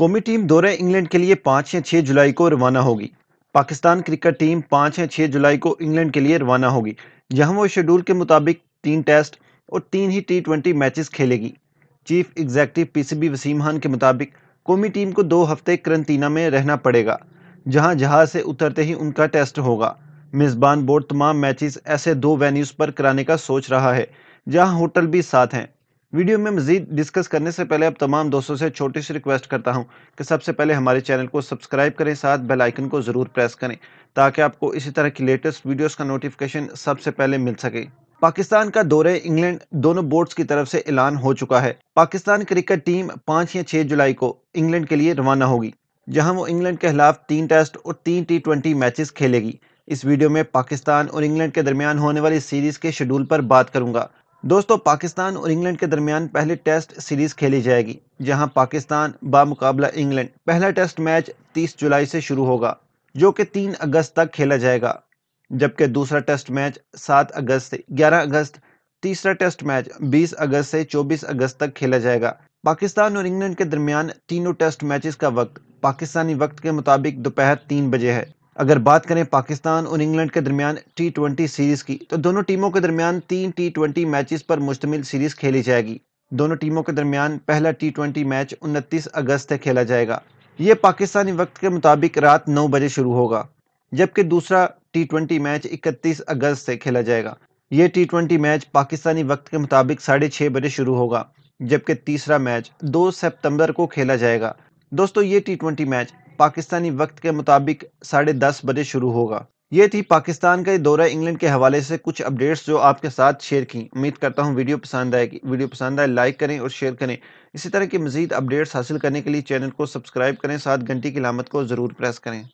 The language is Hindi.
कौमी टीम दौरे इंग्लैंड के लिए पाँच या छः जुलाई को रवाना होगी पाकिस्तान क्रिकेट टीम पाँच या छः जुलाई को इंग्लैंड के लिए रवाना होगी जहां वो शेड्यूल के मुताबिक तीन टेस्ट और तीन ही टी ट्वेंटी मैचेस खेलेगी chief executive PCB Wasim Khan के मुताबिक कौमी टीम को दो हफ्ते करंतना में रहना पड़ेगा जहां जहाज से उतरते ही उनका टेस्ट होगा मेज़बान बोर्ड तमाम मैचेस ऐसे दो वेन्यूज़ पर कराने का सोच रहा है जहां होटल भी साथ हैं वीडियो में मजीद डिस्कस करने से पहले अब तमाम दोस्तों से छोटी सी रिक्वेस्ट करता हूं कि सबसे पहले हमारे चैनल को सब्सक्राइब करें साथ बेल आइकन को ज़रूर प्रेस करें ताकि आपको इसी तरह की लेटेस्ट वीडियोस का नोटिफिकेशन सबसे पहले मिल सके पाकिस्तान का दौरे इंग्लैंड दोनों बोर्ड्स की तरफ से ऐलान हो चुका है पाकिस्तान क्रिकेट टीम पाँच या छः जुलाई को इंग्लैंड के लिए रवाना होगी जहाँ वो इंग्लैंड के खिलाफ तीन टेस्ट और तीन टी ट्वेंटी मैचेस खेलेगी इस वीडियो में पाकिस्तान और इंग्लैंड के दरमियान होने वाली सीरीज के शेड्यूल पर बात करूंगा दोस्तों पाकिस्तान और इंग्लैंड के दरमियान पहली टेस्ट सीरीज़ खेली जाएगी जहां पाकिस्तान बामुकाबला इंग्लैंड पहला टेस्ट मैच 30 जुलाई से शुरू होगा जो कि 3 अगस्त तक खेला जाएगा जबकि दूसरा टेस्ट मैच 7 अगस्त से 11 अगस्त तीसरा टेस्ट मैच 20 अगस्त से 24 अगस्त तक खेला जाएगा पाकिस्तान और इंग्लैंड के दरमियान तीनों टेस्ट मैचेस का वक्त पाकिस्तानी वक्त के मुताबिक दोपहर तीन बजे है अगर बात करें पाकिस्तान और इंग्लैंड के दरमियान टी ट्वेंटी सीरीज़ की तो दोनों टीमों के दरमियान तीन टी ट्वेंटी मैचेस पर मुश्तमिल सीरीज़ खेली जाएगी दोनों टीमों के दरमियान पहला टी ट्वेंटी मैच उनतीस अगस्त तक खेला जाएगा ये पाकिस्तानी वक्त के मुताबिक रात नौ बजे शुरू होगा जबकि दूसरा टी ट्वेंटी मैच इकतीस अगस्त से खेला जाएगा ये टी ट्वेंटी मैच पाकिस्तानी वक्त के मुताबिक साढ़े छः बजे शुरू होगा जबकि तीसरा मैच दो सितंबर को खेला जाएगा दोस्तों ये टी ट्वेंटी मैच पाकिस्तानी वक्त के मुताबिक साढ़े दस बजे शुरू होगा ये थी पाकिस्तान का दौरा इंग्लैंड के हवाले से कुछ अपडेट्स जो आपके साथ शेयर की उम्मीद करता हूँ वीडियो पसंद आएगी वीडियो पसंद आए लाइक करें और शेयर करें इसी तरह की मजीद अपडेट्स हासिल करने के लिए चैनल को सब्सक्राइब करें साथ घंटी की लामत को ज़रूर प्रेस करें